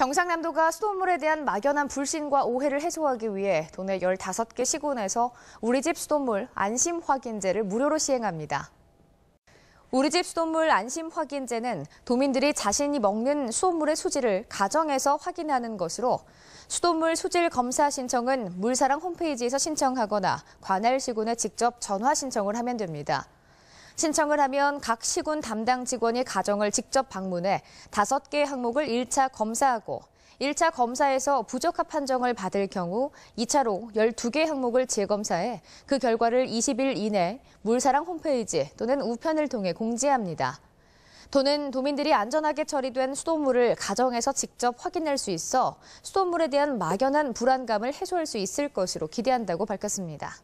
경상남도가 수돗물에 대한 막연한 불신과 오해를 해소하기 위해 도내 15개 시군에서 우리집 수돗물 안심 확인제를 무료로 시행합니다. 우리집 수돗물 안심 확인제는 도민들이 자신이 먹는 수돗물의 수질을 가정에서 확인하는 것으로 수돗물 수질 검사 신청은 물사랑 홈페이지에서 신청하거나 관할 시군에 직접 전화 신청을 하면 됩니다. 신청을 하면 각 시군 담당 직원이 가정을 직접 방문해 다섯 개 항목을 1차 검사하고 1차 검사에서 부적합 판정을 받을 경우 2차로 12개 항목을 재검사해 그 결과를 20일 이내 물사랑 홈페이지 또는 우편을 통해 공지합니다. 도는 도민들이 안전하게 처리된 수돗물을 가정에서 직접 확인할 수 있어 수돗물에 대한 막연한 불안감을 해소할 수 있을 것으로 기대한다고 밝혔습니다.